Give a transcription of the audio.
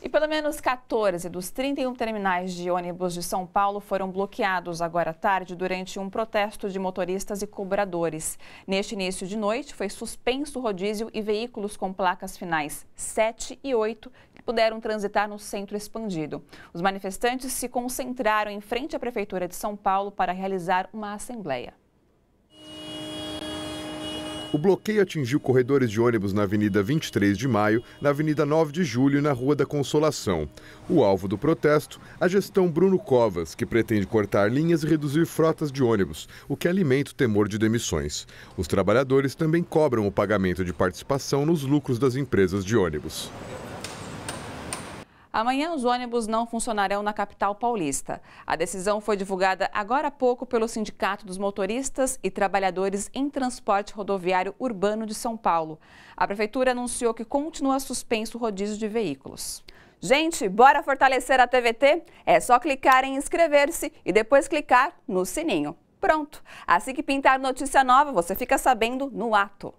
E pelo menos 14 dos 31 terminais de ônibus de São Paulo foram bloqueados agora à tarde durante um protesto de motoristas e cobradores. Neste início de noite, foi suspenso o rodízio e veículos com placas finais 7 e 8 puderam transitar no centro expandido. Os manifestantes se concentraram em frente à Prefeitura de São Paulo para realizar uma assembleia. O bloqueio atingiu corredores de ônibus na Avenida 23 de Maio, na Avenida 9 de Julho e na Rua da Consolação. O alvo do protesto, a gestão Bruno Covas, que pretende cortar linhas e reduzir frotas de ônibus, o que alimenta o temor de demissões. Os trabalhadores também cobram o pagamento de participação nos lucros das empresas de ônibus. Amanhã os ônibus não funcionarão na capital paulista. A decisão foi divulgada agora há pouco pelo Sindicato dos Motoristas e Trabalhadores em Transporte Rodoviário Urbano de São Paulo. A prefeitura anunciou que continua suspenso o rodízio de veículos. Gente, bora fortalecer a TVT? É só clicar em inscrever-se e depois clicar no sininho. Pronto! Assim que pintar notícia nova, você fica sabendo no ato.